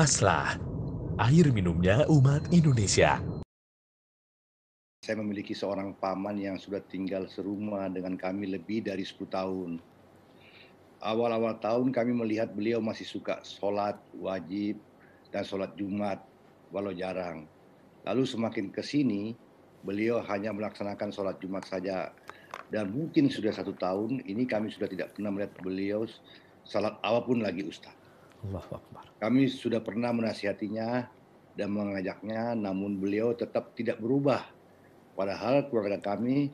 Aslah, air minumnya umat Indonesia. Saya memiliki seorang paman yang sudah tinggal serumah dengan kami lebih dari 10 tahun. Awal-awal tahun kami melihat beliau masih suka sholat wajib dan sholat Jumat, walau jarang. Lalu semakin ke sini, beliau hanya melaksanakan sholat Jumat saja. Dan mungkin sudah satu tahun, ini kami sudah tidak pernah melihat beliau sholat apapun lagi Ustaz. Kami sudah pernah menasihatinya dan mengajaknya, namun beliau tetap tidak berubah. Padahal keluarga kami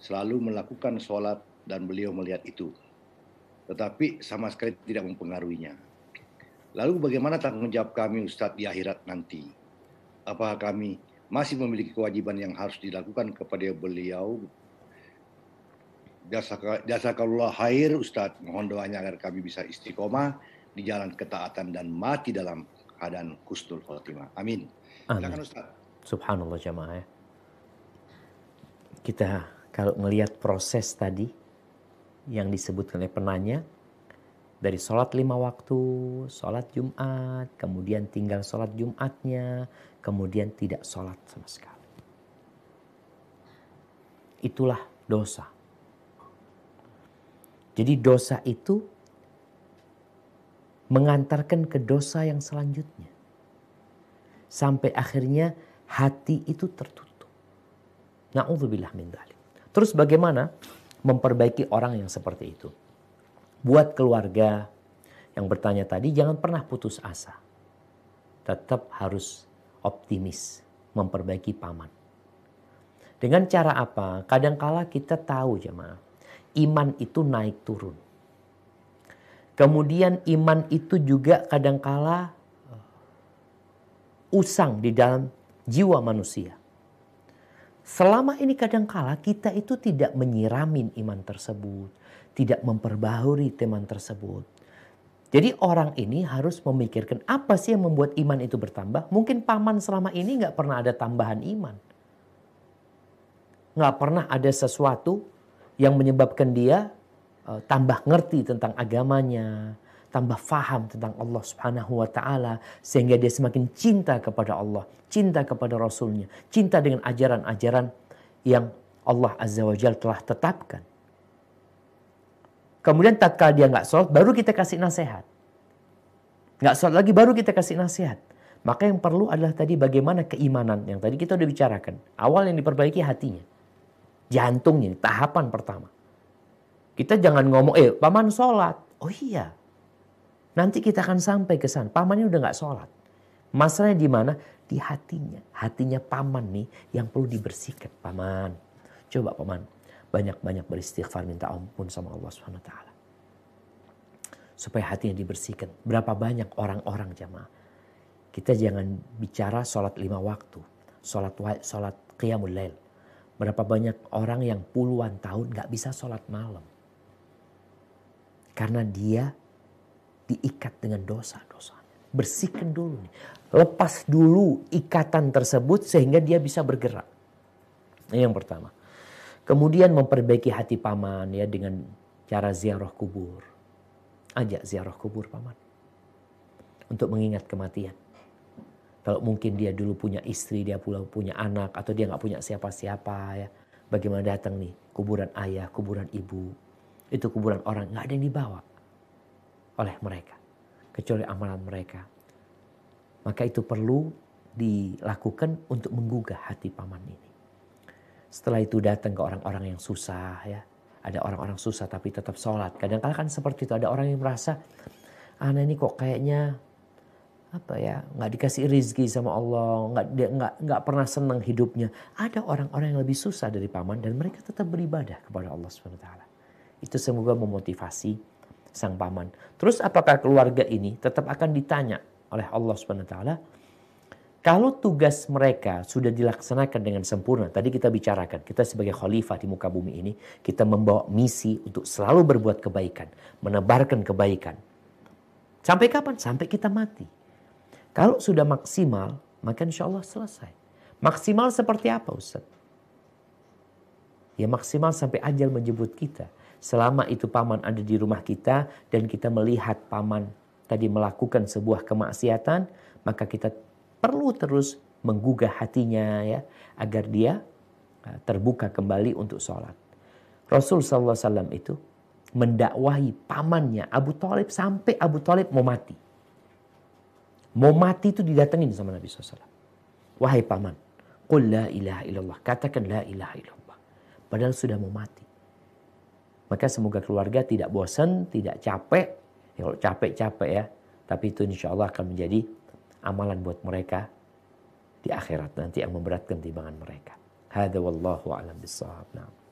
selalu melakukan sholat dan beliau melihat itu. Tetapi sama sekali tidak mempengaruhinya. Lalu bagaimana tanggung jawab kami Ustadz di akhirat nanti? Apakah kami masih memiliki kewajiban yang harus dilakukan kepada beliau jasa Allah khair Ustadz mohon doanya agar kami bisa istiqomah di jalan ketaatan dan mati dalam keadaan kustul khotimah. Amin. Amin. Silakan Ustaz. Subhanallah jamaah ya. Kita kalau melihat proses tadi yang disebutkan oleh penanya dari sholat lima waktu, sholat Jumat, kemudian tinggal sholat Jumatnya, kemudian tidak sholat sama sekali. Itulah dosa. Jadi dosa itu mengantarkan ke dosa yang selanjutnya. Sampai akhirnya hati itu tertutup. Na'udzubillah min dhalik. Terus bagaimana memperbaiki orang yang seperti itu? Buat keluarga yang bertanya tadi, jangan pernah putus asa. Tetap harus optimis memperbaiki paman. Dengan cara apa? Kadangkala kita tahu jemaah, iman itu naik turun Kemudian iman itu juga kadangkala usang di dalam jiwa manusia. Selama ini kadangkala kita itu tidak menyiramin iman tersebut. Tidak memperbaharui teman tersebut. Jadi orang ini harus memikirkan apa sih yang membuat iman itu bertambah. Mungkin paman selama ini nggak pernah ada tambahan iman. Nggak pernah ada sesuatu yang menyebabkan dia Eh, tambah ngerti tentang agamanya, tambah faham tentang Allah Subhanahu wa taala sehingga dia semakin cinta kepada Allah, cinta kepada rasulnya, cinta dengan ajaran-ajaran yang Allah Azza wa Jalla telah tetapkan. Kemudian tatkala dia nggak sholat, baru kita kasih nasihat. Nggak sholat lagi, baru kita kasih nasihat. Maka yang perlu adalah tadi bagaimana keimanan yang tadi kita udah bicarakan. Awal yang diperbaiki hatinya. Jantungnya, tahapan pertama. Kita jangan ngomong, eh paman sholat. Oh iya. Nanti kita akan sampai ke sana. Pamannya udah nggak sholat. Masalahnya di mana? Di hatinya. Hatinya paman nih yang perlu dibersihkan. Paman, coba paman. Banyak-banyak beristighfar minta ampun sama Allah Subhanahu wa taala. Supaya hatinya dibersihkan. Berapa banyak orang-orang jamaah. Kita jangan bicara sholat lima waktu. Sholat, sholat qiyamul lail. Berapa banyak orang yang puluhan tahun gak bisa sholat malam karena dia diikat dengan dosa-dosa. Bersihkan dulu nih. Lepas dulu ikatan tersebut sehingga dia bisa bergerak. Ini yang pertama. Kemudian memperbaiki hati paman ya dengan cara ziarah kubur. Ajak ziarah kubur paman. Untuk mengingat kematian. Kalau mungkin dia dulu punya istri, dia pula punya anak, atau dia nggak punya siapa-siapa ya. Bagaimana datang nih kuburan ayah, kuburan ibu, itu kuburan orang nggak ada yang dibawa oleh mereka kecuali amalan mereka maka itu perlu dilakukan untuk menggugah hati paman ini setelah itu datang ke orang-orang yang susah ya ada orang-orang susah tapi tetap sholat kadang kala kan seperti itu ada orang yang merasa anak ah, ini kok kayaknya apa ya nggak dikasih rizki sama Allah nggak nggak nggak pernah senang hidupnya ada orang-orang yang lebih susah dari paman dan mereka tetap beribadah kepada Allah Subhanahu Wa Taala itu semoga memotivasi sang paman. Terus apakah keluarga ini tetap akan ditanya oleh Allah Subhanahu taala kalau tugas mereka sudah dilaksanakan dengan sempurna, tadi kita bicarakan, kita sebagai khalifah di muka bumi ini, kita membawa misi untuk selalu berbuat kebaikan, menebarkan kebaikan. Sampai kapan? Sampai kita mati. Kalau sudah maksimal, maka insya Allah selesai. Maksimal seperti apa Ustaz? Ya maksimal sampai ajal menjemput kita selama itu paman ada di rumah kita dan kita melihat paman tadi melakukan sebuah kemaksiatan, maka kita perlu terus menggugah hatinya ya agar dia eh, terbuka kembali untuk sholat. Rasul SAW itu mendakwahi pamannya Abu Talib sampai Abu Talib mau mati. Mau mati itu didatengin sama Nabi SAW. Wahai paman, Qul la ilaha illallah. Katakan la ilaha illallah. Padahal sudah mau mati. Maka semoga keluarga tidak bosan, tidak capek. Ya, kalau capek-capek ya. Tapi itu insya Allah akan menjadi amalan buat mereka di akhirat nanti yang memberatkan timbangan mereka. Hada wallahu alam bisawab. Nah.